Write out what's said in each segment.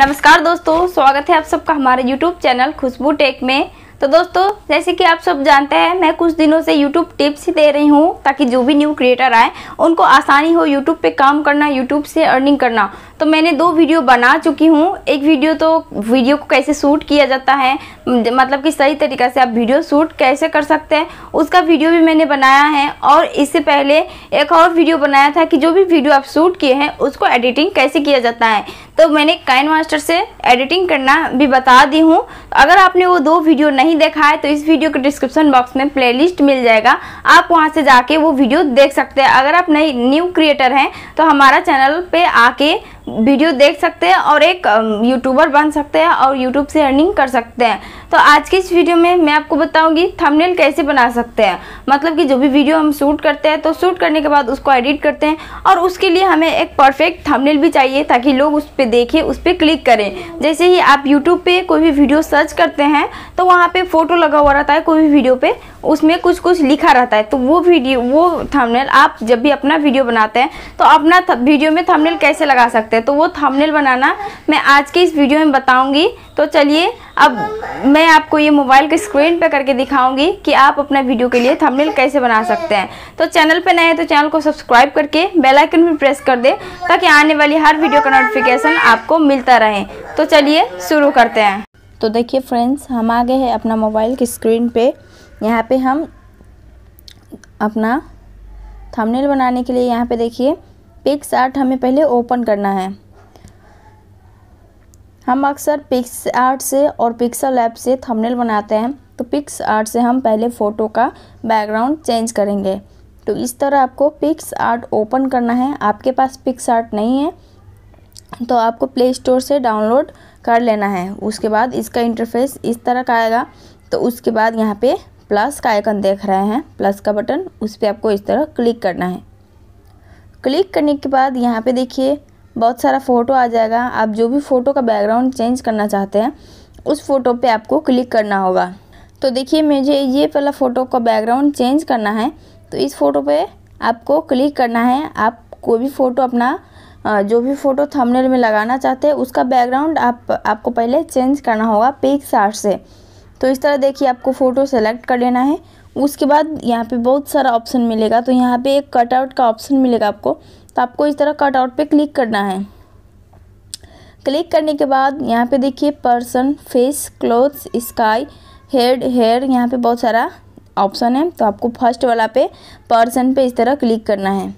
नमस्कार दोस्तों स्वागत है आप सबका हमारे YouTube चैनल खुशबू टेक में तो दोस्तों जैसे कि आप सब जानते हैं मैं कुछ दिनों से YouTube टिप्स दे रही हूँ ताकि जो भी न्यू क्रिएटर आए उनको आसानी हो YouTube पे काम करना YouTube से अर्निंग करना तो मैंने दो वीडियो बना चुकी हूँ एक वीडियो तो वीडियो को कैसे शूट किया जाता है मतलब कि सही तरीक़ा से आप वीडियो शूट कैसे कर सकते हैं उसका वीडियो भी मैंने बनाया है और इससे पहले एक और वीडियो बनाया था कि जो भी वीडियो आप शूट किए हैं उसको एडिटिंग कैसे किया जाता है तो मैंने काइन मास्टर से एडिटिंग करना भी बता दी हूँ अगर आपने वो दो वीडियो नहीं देखा है तो इस वीडियो के डिस्क्रिप्शन बॉक्स में प्लेलिस्ट मिल जाएगा आप वहाँ से जाके वो वीडियो देख सकते हैं अगर आप नई न्यू क्रिएटर हैं तो हमारा चैनल पे आके वीडियो देख सकते हैं और एक यूट्यूबर बन सकते हैं और यूट्यूब से अर्निंग कर सकते हैं तो आज के इस वीडियो में मैं आपको बताऊंगी थंबनेल कैसे बना सकते हैं मतलब कि जो भी वीडियो हम शूट करते हैं तो शूट करने के बाद उसको एडिट करते हैं और उसके लिए हमें एक परफेक्ट थंबनेल भी चाहिए ताकि लोग उस पर देखें उस पर क्लिक करें जैसे ही आप यूट्यूब पर कोई भी वीडियो सर्च करते हैं तो वहाँ पर फ़ोटो लगा हुआ रहता है कोई भी वीडियो पर उसमें कुछ कुछ लिखा रहता है तो वो वीडियो वो थमनेल आप जब भी अपना वीडियो बनाते हैं तो अपना वीडियो में थमनेल कैसे लगा सकते हैं तो वो थमनेल बनाना मैं आज के इस वीडियो में बताऊँगी तो चलिए अब मैं आपको ये मोबाइल के स्क्रीन पे करके दिखाऊंगी कि आप अपना वीडियो के लिए थंबनेल कैसे बना सकते हैं तो चैनल पे नए हैं तो चैनल को सब्सक्राइब करके बेल आइकन भी प्रेस कर दें ताकि आने वाली हर वीडियो का नोटिफिकेशन आपको मिलता रहे तो चलिए शुरू करते हैं तो देखिए फ्रेंड्स हम आ गए हैं अपना मोबाइल की स्क्रीन पर यहाँ पर हम अपना थंबनेल बनाने के लिए यहाँ पर देखिए पिक्स आर्ट हमें पहले ओपन करना है हम अक्सर पिक्स आर्ट से और पिक्सल ऐप से थंबनेल बनाते हैं तो पिक्स आर्ट से हम पहले फ़ोटो का बैकग्राउंड चेंज करेंगे तो इस तरह आपको पिक्स आर्ट ओपन करना है आपके पास पिक्स आर्ट नहीं है तो आपको प्ले स्टोर से डाउनलोड कर लेना है उसके बाद इसका इंटरफेस इस तरह का आएगा तो उसके बाद यहाँ पे प्लस का आइकन देख रहे हैं प्लस का बटन उस पर आपको इस तरह क्लिक करना है क्लिक करने के बाद यहाँ पे देखिए बहुत सारा फ़ोटो आ जाएगा आप जो भी फ़ोटो का बैकग्राउंड चेंज करना चाहते हैं उस फ़ोटो पे आपको क्लिक करना होगा तो देखिए मुझे ये पहला फ़ोटो का बैकग्राउंड चेंज करना है तो इस फ़ोटो पे आपको क्लिक करना है आप कोई भी फ़ोटो अपना जो भी फ़ोटो थंबनेल में लगाना चाहते हैं उसका बैकग्राउंड आप आपको पहले चेंज करना होगा पिक्स आर्ट से तो इस तरह देखिए आपको फ़ोटो सेलेक्ट कर लेना है उसके बाद यहाँ पे बहुत सारा ऑप्शन मिलेगा तो यहाँ पे एक कटआउट का ऑप्शन मिलेगा आपको तो आपको इस तरह कट आउट पर क्लिक करना है क्लिक करने के बाद यहाँ पे देखिए person face clothes sky head hair यहाँ पे बहुत सारा ऑप्शन है तो आपको फर्स्ट वाला पे पर्सन पे इस तरह क्लिक करना है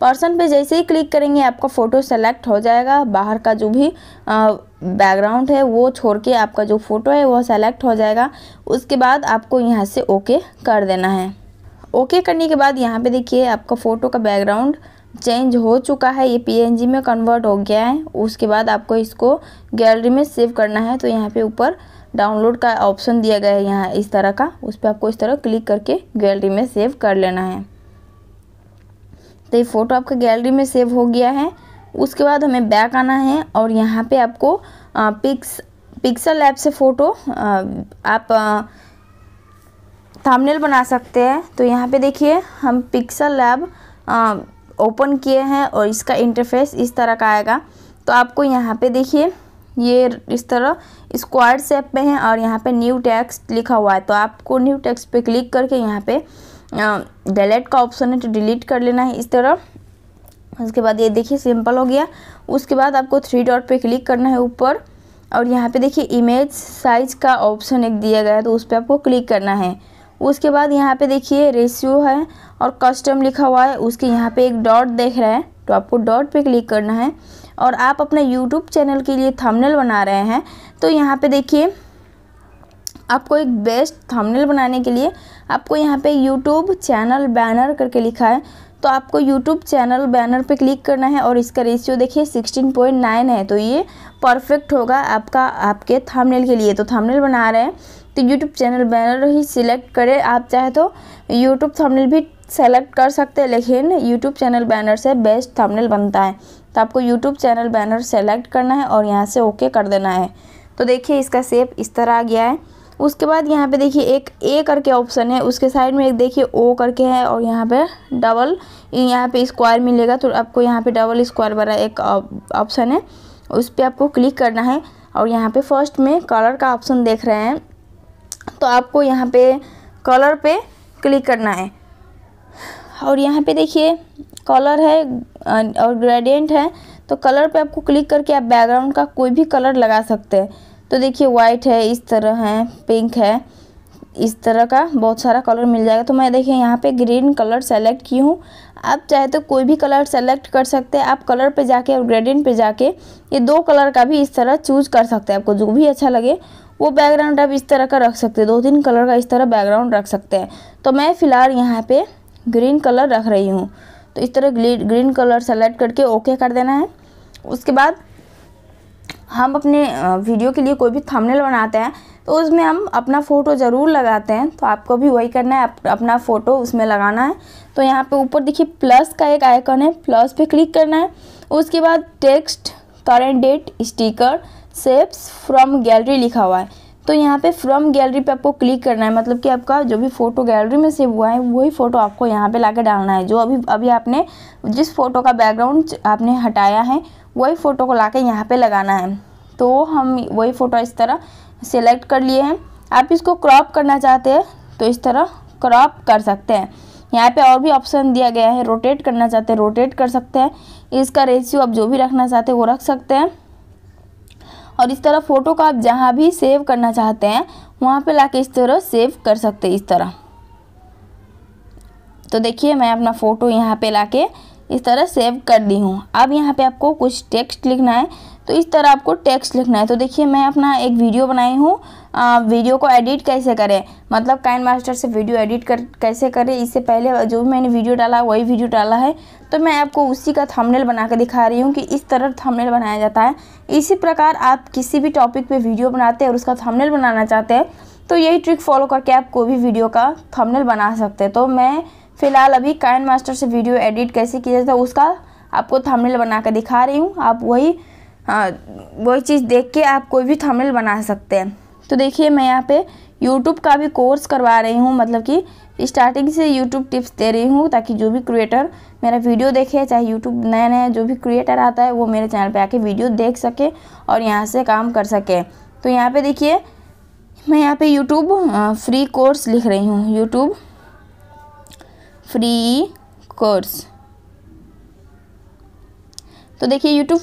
पर्सन पे जैसे ही क्लिक करेंगे आपका फ़ोटो सेलेक्ट हो जाएगा बाहर का जो भी बैकग्राउंड है वो छोड़ के आपका जो फ़ोटो है वो सेलेक्ट हो जाएगा उसके बाद आपको यहाँ से ओके कर देना है ओके करने के बाद यहाँ पे देखिए आपका फ़ोटो का बैकग्राउंड चेंज हो चुका है ये पीएनजी में कन्वर्ट हो गया है उसके बाद आपको इसको गैलरी में सेव करना है तो यहाँ पे ऊपर डाउनलोड का ऑप्शन दिया गया है यहाँ इस तरह का उस पर आपको इस तरह क्लिक करके गैलरी में सेव कर लेना है तो ये फ़ोटो आपका गैलरी में सेव हो गया है उसके बाद हमें बैक आना है और यहाँ पे आपको पिक्स पिक्सल ऐप से फ़ोटो आप थामनेल बना सकते हैं तो यहाँ पे देखिए हम पिक्सल ऐप ओपन किए हैं और इसका इंटरफेस इस तरह का आएगा तो आपको यहाँ पे देखिए ये इस तरह स्क्वायर सेप में है और यहाँ पे न्यू टेक्स्ट लिखा हुआ है तो आपको न्यू टेक्स्ट पे क्लिक करके यहाँ पे डिलीट का ऑप्शन है तो डिलीट कर लेना है इस तरह उसके बाद ये देखिए सिंपल हो गया उसके बाद आपको थ्री डॉट पे क्लिक करना है ऊपर और यहाँ पे देखिए इमेज साइज का ऑप्शन एक दिया गया है तो उस पर आपको क्लिक करना है उसके बाद यहाँ पे देखिए रेशियो है और कस्टम लिखा हुआ है उसके यहाँ पे एक डॉट देख रहे हैं तो आपको डॉट पे क्लिक करना है और आप अपने यूट्यूब चैनल के लिए थंबनेल बना रहे हैं तो यहाँ पे देखिए आपको एक बेस्ट थंबनेल बनाने के लिए आपको यहाँ पे यूट्यूब चैनल बैनर करके लिखा है तो आपको यूट्यूब चैनल बैनर पे क्लिक करना है और इसका रेशियो देखिए सिक्सटीन है तो ये परफेक्ट होगा आपका आपके थमनेल के लिए तो थमनेल बना रहे हैं तो यूट्यूब चैनल बैनर ही सिलेक्ट करें आप चाहे तो यूट्यूब थंबनेल भी सेलेक्ट कर सकते हैं लेकिन यूट्यूब चैनल बैनर से बेस्ट थंबनेल बनता है तो आपको यूट्यूब चैनल बैनर सेलेक्ट करना है और यहाँ से ओके कर देना है तो देखिए इसका सेप इस तरह आ गया है उसके बाद यहाँ पे देखिए एक ए करके ऑप्शन है उसके साइड में एक देखिए ओ करके है और यहाँ पे डबल यहाँ पे स्क्वायर मिलेगा तो आपको यहाँ पे डबल स्क्वायर वाला एक ऑप्शन है उस पर आपको क्लिक करना है और यहाँ पे फर्स्ट में कलर का ऑप्शन देख रहे हैं तो आपको यहाँ पे कलर पे क्लिक करना है और यहाँ पे देखिए कलर है और ग्रेडियंट है तो कलर पे आपको क्लिक करके आप बैकग्राउंड का कोई भी कलर लगा सकते हैं तो देखिए वाइट है इस तरह है पिंक है इस तरह का बहुत सारा कलर मिल जाएगा तो मैं देखिए यहाँ पे ग्रीन कलर सेलेक्ट की हूँ आप चाहे तो कोई भी कलर सेलेक्ट कर सकते हैं आप कलर पे जाके और ग्रेडियंट पे जाके ये दो कलर का भी इस तरह चूज कर सकते हैं आपको जो भी अच्छा लगे वो बैकग्राउंड आप इस तरह का रख सकते हैं दो तीन कलर का इस तरह बैकग्राउंड रख सकते हैं तो मैं फ़िलहाल यहाँ पर ग्रीन कलर रख रही हूँ तो इस तरह ग्रीन कलर सेलेक्ट करके ओके कर देना है उसके बाद हम अपने वीडियो के लिए कोई भी थंबनेल बनाते हैं तो उसमें हम अपना फ़ोटो ज़रूर लगाते हैं तो आपको भी वही करना है अप, अपना फ़ोटो उसमें लगाना है तो यहाँ पे ऊपर देखिए प्लस का एक आइकन है प्लस पे क्लिक करना है उसके बाद text current date sticker shapes from gallery लिखा हुआ है तो यहाँ पे फ्रॉम गैलरी पे आपको क्लिक करना है मतलब कि आपका जो भी फ़ोटो गैलरी में सेव हुआ है वही फ़ोटो आपको यहाँ पे लाके डालना है जो अभी अभी आपने जिस फ़ोटो का बैकग्राउंड आपने हटाया है वही फ़ोटो को कर यहाँ पे लगाना है तो हम वही फ़ोटो इस तरह सेलेक्ट कर लिए हैं आप इसको क्रॉप करना चाहते हैं तो इस तरह क्रॉप कर सकते हैं यहाँ पे और भी ऑप्शन दिया गया है रोटेट करना चाहते हैं रोटेट कर सकते हैं इसका रेशियो आप जो भी रखना चाहते हैं वो रख सकते हैं और इस तरह फ़ोटो को आप जहाँ भी सेव करना चाहते हैं वहाँ पे ला इस तरह सेव कर सकते हैं इस तरह तो देखिए मैं अपना फ़ोटो यहाँ पे ला इस तरह सेव कर दी हूँ अब यहाँ पे आपको कुछ टेक्स्ट लिखना है तो इस तरह आपको टेक्स्ट लिखना है तो देखिए मैं अपना एक वीडियो बनाई हूँ आ, वीडियो को एडिट कैसे करें मतलब काइन मास्टर से वीडियो एडिट कर कैसे करें इससे पहले जो मैंने वीडियो डाला वही वीडियो डाला है तो मैं आपको उसी का थंबनेल बना कर दिखा रही हूँ कि इस तरह थंबनेल बनाया जाता है इसी प्रकार आप किसी भी टॉपिक पे वीडियो बनाते हैं और उसका थंबनेल बनाना चाहते हैं तो यही ट्रिक फॉलो करके आप कोई भी वीडियो का थमनेल बना सकते हैं तो मैं फ़िलहाल अभी काइन मास्टर से वीडियो एडिट कैसे किया जाता है उसका आपको थंबनेल बना कर दिखा रही हूँ आप वही हाँ, वही चीज़ देख के आप कोई भी थंबनेल बना सकते हैं तो देखिए मैं यहाँ पे यूट्यूब का भी कोर्स करवा रही हूँ मतलब कि स्टार्टिंग से यूट्यूब टिप्स दे रही हूँ ताकि जो भी क्रिएटर मेरा वीडियो देखे चाहे यूट्यूब नया नया जो भी क्रिएटर आता है वो मेरे चैनल पर आके वीडियो देख सके और यहाँ से काम कर सके तो यहाँ पे देखिए मैं यहाँ पे यूट्यूब फ्री कोर्स लिख रही हूँ यूट्यूब फ्री कोर्स तो देखिए यूट्यूब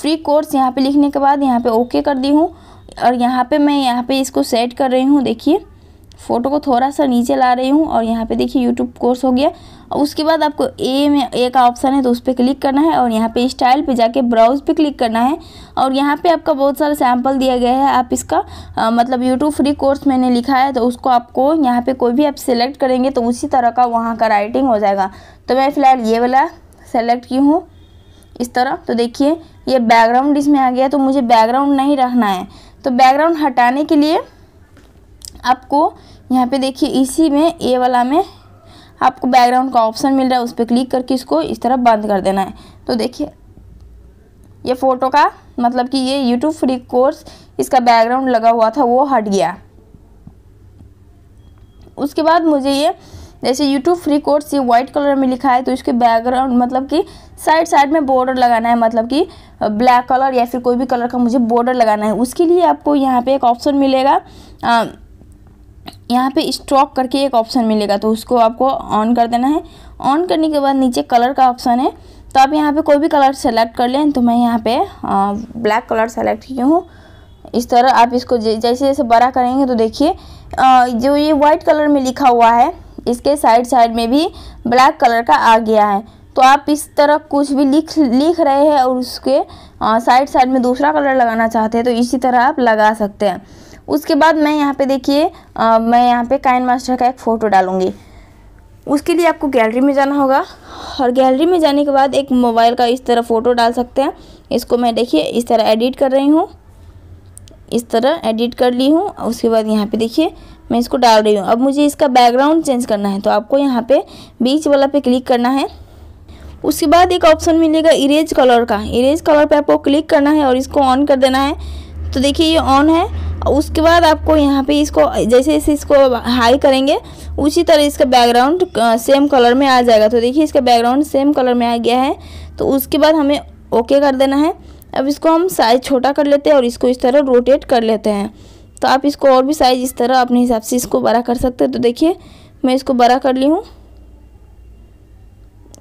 फ्री कोर्स यहाँ पे लिखने के बाद यहाँ पे ओके कर दी हूँ और यहाँ पे मैं यहाँ पे इसको सेट कर रही हूँ देखिए फ़ोटो को थोड़ा सा नीचे ला रही हूँ और यहाँ पे देखिए यूट्यूब कोर्स हो गया और उसके बाद आपको ए में ए का ऑप्शन है तो उस पर क्लिक करना है और यहाँ पे स्टाइल पे जाके ब्राउज पे क्लिक करना है और यहाँ पे आपका बहुत सारा सैम्पल दिया गया है आप इसका आ, मतलब यूट्यूब फ्री कोर्स मैंने लिखा है तो उसको आपको यहाँ पे कोई भी आप सेलेक्ट करेंगे तो उसी तरह का वहाँ का राइटिंग हो जाएगा तो मैं फ़िलहाल ये वाला सेलेक्ट की हूँ इस तरह तो देखिए ये बैकग्राउंड इसमें आ गया तो मुझे बैकग्राउंड नहीं रखना है तो बैकग्राउंड हटाने के लिए आपको यहाँ पे देखिए इसी में ए वाला में आपको बैकग्राउंड का ऑप्शन मिल रहा है उस पर क्लिक करके इसको इस तरह बंद कर देना है तो देखिए ये फ़ोटो का मतलब कि ये यूट्यूब फ्री कोर्स इसका बैकग्राउंड लगा हुआ था वो हट गया उसके बाद मुझे ये जैसे यूट्यूब फ्री कोर्स ये वाइट कलर में लिखा है तो इसके बैकग्राउंड मतलब कि साइड साइड में बॉर्डर लगाना है मतलब कि ब्लैक कलर या फिर कोई भी कलर का मुझे बॉर्डर लगाना है उसके लिए आपको यहाँ पे एक ऑप्शन मिलेगा यहाँ पे स्ट्रोक करके एक ऑप्शन मिलेगा तो उसको आपको ऑन कर देना है ऑन करने के बाद नीचे कलर का ऑप्शन है तो आप यहाँ पे कोई भी कलर सेलेक्ट कर लें तो मैं यहाँ पे ब्लैक कलर सेलेक्ट की हूँ इस तरह आप इसको जैसे जैसे बड़ा करेंगे तो देखिए जो ये वाइट कलर में लिखा हुआ है इसके साइड साइड में भी ब्लैक कलर का आ गया है तो आप इस तरह कुछ भी लिख लिख रहे हैं और उसके साइड साइड में दूसरा कलर लगाना चाहते हैं तो इसी तरह आप लगा सकते हैं उसके बाद मैं यहाँ पे देखिए मैं यहाँ पे काइन मास्टर का एक फ़ोटो डालूँगी उसके लिए आपको गैलरी में जाना होगा और गैलरी में जाने के बाद एक मोबाइल का इस तरह फ़ोटो डाल सकते हैं इसको मैं देखिए इस तरह एडिट कर रही हूँ इस तरह एडिट कर ली हूँ उसके बाद यहाँ पे देखिए मैं इसको डाल रही हूँ अब मुझे इसका बैकग्राउंड चेंज करना है तो आपको यहाँ पे बीच वाला पे क्लिक करना है उसके बाद एक ऑप्शन मिलेगा इरेज कलर का इरेज कलर पे आपको क्लिक करना है और इसको ऑन कर देना है तो देखिए ये ऑन है उसके बाद आपको यहाँ पे इसको जैसे जैसे इसको हाई करेंगे उसी तरह इसका बैकग्राउंड सेम कलर में आ जाएगा तो देखिए इसका बैकग्राउंड सेम कलर में आ गया है तो उसके बाद हमें ओके कर देना है अब इसको हम साइज़ छोटा कर लेते हैं और इसको इस तरह रोटेट कर लेते हैं तो आप इसको और भी साइज़ इस तरह अपने हिसाब से इसको बड़ा कर सकते हैं तो देखिए मैं इसको बड़ा कर ली हूँ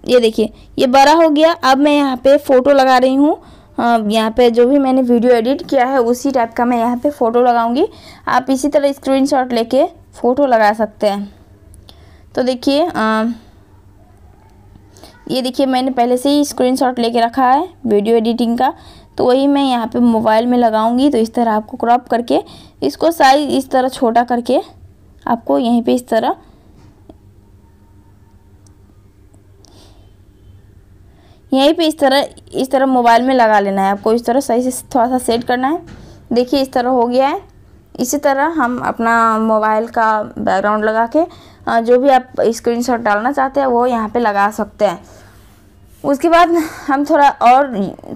ये देखिए ये बड़ा हो गया अब मैं यहाँ पे फ़ोटो लगा रही हूँ यहाँ पे जो भी मैंने वीडियो एडिट किया है उसी टाइप का मैं यहाँ पे फ़ोटो लगाऊंगी आप इसी तरह स्क्रीनशॉट लेके फ़ोटो लगा सकते हैं तो देखिए ये देखिए मैंने पहले से ही स्क्रीनशॉट लेके रखा है वीडियो एडिटिंग का तो वही मैं यहाँ पे मोबाइल में लगाऊंगी तो इस तरह आपको क्रॉप करके इसको साइज़ इस तरह छोटा करके आपको यहीं पे इस तरह यहीं पे इस तरह इस तरह मोबाइल में लगा लेना है आपको इस तरह सही से थोड़ा सा सेट करना है देखिए इस तरह हो गया है इसी तरह हम अपना मोबाइल का बैकग्राउंड लगा के जो भी आप स्क्रीनशॉट डालना चाहते हैं वो यहाँ पे लगा सकते हैं उसके बाद हम थोड़ा और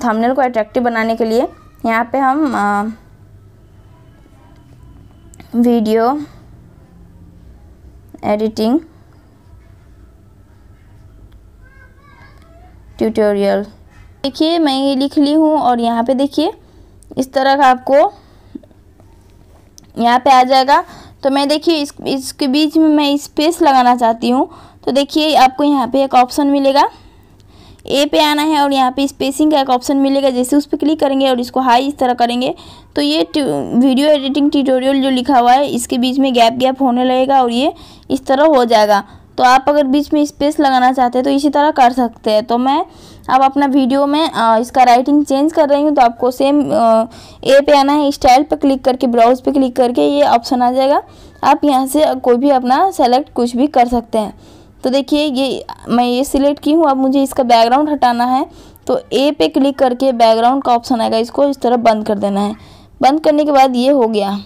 थंबनेल को अट्रैक्टिव बनाने के लिए यहाँ पे हम आ, वीडियो एडिटिंग ट्यूटोरियल देखिए मैं ये लिख ली हूँ और यहाँ पे देखिए इस तरह का आपको यहाँ पे आ जाएगा तो मैं देखिए इस इसके बीच में मैं स्पेस लगाना चाहती हूँ तो देखिए आपको यहाँ पे एक ऑप्शन मिलेगा ए पे आना है और यहाँ पे स्पेसिंग का एक ऑप्शन मिलेगा जैसे उस पर क्लिक करेंगे और इसको हाई इस तरह करेंगे तो ये वीडियो एडिटिंग ट्यूटोरियल जो लिखा हुआ है इसके बीच में गैप गैप होने लगेगा और ये इस तरह हो जाएगा तो आप अगर बीच में स्पेस लगाना चाहते हैं तो इसी तरह कर सकते हैं तो मैं अब अपना वीडियो में आ, इसका राइटिंग चेंज कर रही हूँ तो आपको सेम ए पे आना है स्टाइल पे क्लिक करके ब्राउज पे क्लिक करके ये ऑप्शन आ जाएगा आप यहाँ से कोई भी अपना सेलेक्ट कुछ भी कर सकते हैं तो देखिए ये मैं ये सिलेक्ट की हूँ अब मुझे इसका बैकग्राउंड हटाना है तो ए पे क्लिक करके बैकग्राउंड का ऑप्शन आएगा इसको इस तरह बंद कर देना है बंद करने के बाद ये हो गया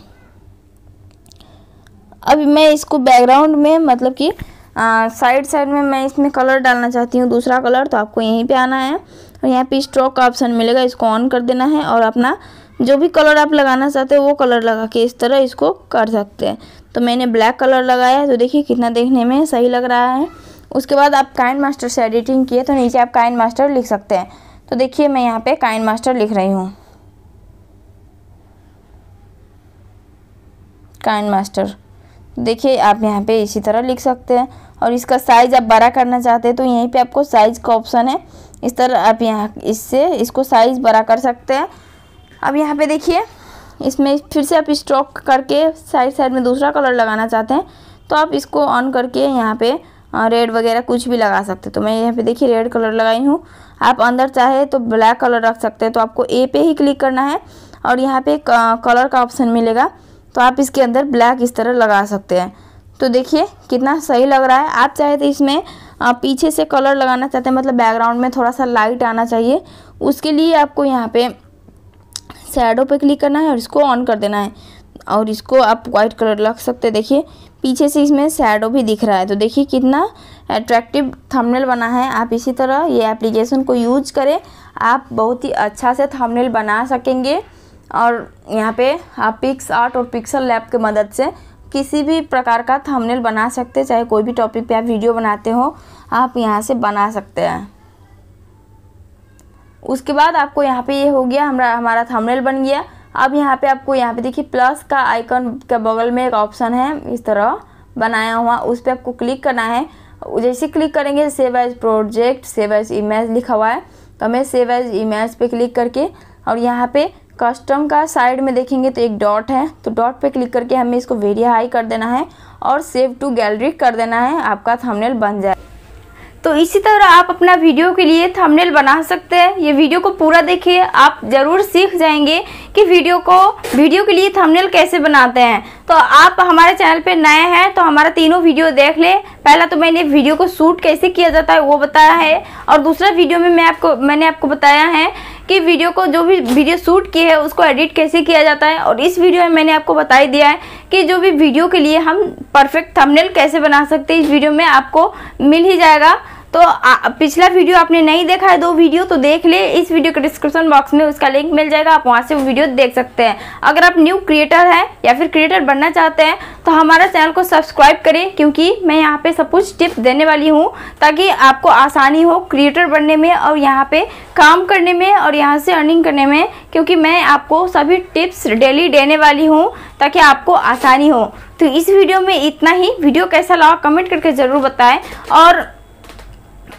अब मैं इसको बैकग्राउंड में मतलब कि साइड साइड में मैं इसमें कलर डालना चाहती हूँ दूसरा कलर तो आपको यहीं पे आना है और यहाँ पे स्ट्रोक का ऑप्शन मिलेगा इसको ऑन कर देना है और अपना जो भी कलर आप लगाना चाहते हो वो कलर लगा के इस तरह इसको कर सकते हैं तो मैंने ब्लैक कलर लगाया है तो देखिए कितना देखने में सही लग रहा है उसके बाद आप काइन मास्टर से एडिटिंग किए तो नीचे आप काइन मास्टर लिख सकते हैं तो देखिए मैं यहाँ पर काइन मास्टर लिख रही हूँ काइन मास्टर देखिए आप यहाँ पे इसी तरह लिख सकते हैं और इसका साइज़ आप बड़ा करना चाहते हैं तो यहीं पे आपको साइज़ का ऑप्शन है इस तरह आप यहाँ इससे इसको साइज़ बड़ा कर सकते हैं अब यहाँ पे देखिए इसमें फिर से आप स्ट्रोक करके साइड साइड में दूसरा कलर लगाना चाहते हैं तो आप इसको ऑन करके यहाँ पे रेड वगैरह कुछ भी लगा सकते हैं तो मैं यहाँ पे देखिए रेड कलर लगाई हूँ आप अंदर चाहे तो ब्लैक कलर रख सकते हैं तो आपको ए पे ही क्लिक करना है और यहाँ पे कलर का ऑप्शन मिलेगा तो आप इसके अंदर ब्लैक इस तरह लगा सकते हैं तो देखिए कितना सही लग रहा है आप चाहे तो इसमें पीछे से कलर लगाना चाहते हैं मतलब बैकग्राउंड में थोड़ा सा लाइट आना चाहिए उसके लिए आपको यहाँ पे शेडो पे क्लिक करना है और इसको ऑन कर देना है और इसको आप वाइट कलर लग सकते हैं देखिए पीछे से इसमें शेडो भी दिख रहा है तो देखिए कितना अट्रैक्टिव थंबनेल बना है आप इसी तरह ये एप्लीकेशन को यूज करें आप बहुत ही अच्छा से थंबनेल बना सकेंगे और यहाँ पे आप पिक्स आर्ट और पिक्सल लैब के मदद से किसी भी प्रकार का थंबनेल बना सकते हैं चाहे कोई भी टॉपिक पे आप वीडियो बनाते हो आप यहाँ से बना सकते हैं उसके बाद आपको यहाँ पे ये यह हो गया हमारा हमारा थंबनेल बन गया अब यहाँ पे आपको यहाँ पे देखिए प्लस का आइकन के बगल में एक ऑप्शन है इस तरह बनाया हुआ उस पर आपको क्लिक करना है जैसे क्लिक करेंगे save as project save as image लिखा हुआ है तो हमें सेव एज इमेज पर क्लिक करके और यहाँ पर कस्टम का साइड में देखेंगे तो एक डॉट है तो डॉट पे क्लिक करके हमें इसको वेरिया हाई कर देना है और सेव टू गैलरी कर देना है आपका थंबनेल बन जाए तो इसी तरह आप अपना वीडियो के लिए थंबनेल बना सकते हैं ये वीडियो को पूरा देखिए आप ज़रूर सीख जाएंगे कि वीडियो को वीडियो के लिए थंबनेल कैसे बनाते हैं तो आप हमारे चैनल पर नए हैं तो हमारा तीनों वीडियो देख ले पहला तो मैंने वीडियो को शूट कैसे किया जाता है वो बताया है और दूसरा वीडियो में मैं आपको मैंने आपको बताया है कि वीडियो को जो भी वीडियो शूट की है उसको एडिट कैसे किया जाता है और इस वीडियो में मैंने आपको बता ही दिया है कि जो भी वीडियो के लिए हम परफेक्ट थंबनेल कैसे बना सकते हैं इस वीडियो में आपको मिल ही जाएगा तो आ, पिछला वीडियो आपने नहीं देखा है दो वीडियो तो देख ले इस वीडियो के डिस्क्रिप्शन बॉक्स में उसका लिंक मिल जाएगा आप वहाँ से वो वीडियो देख सकते हैं अगर आप न्यू क्रिएटर हैं या फिर क्रिएटर बनना चाहते हैं तो हमारा चैनल को सब्सक्राइब करें क्योंकि मैं यहाँ पर सब कुछ टिप्स देने वाली हूँ ताकि आपको आसानी हो क्रिएटर बनने में और यहाँ पे काम करने में और यहाँ से अर्निंग करने में क्योंकि मैं आपको सभी टिप्स डेली देने वाली हूँ ताकि आपको आसानी हो तो इस वीडियो में इतना ही वीडियो कैसा लगा कमेंट करके ज़रूर बताएं और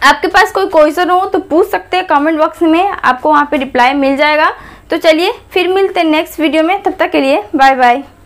आपके पास कोई क्वेश्चन हो तो पूछ सकते हैं कमेंट बॉक्स में आपको वहाँ पे रिप्लाई मिल जाएगा तो चलिए फिर मिलते हैं नेक्स्ट वीडियो में तब तक के लिए बाय बाय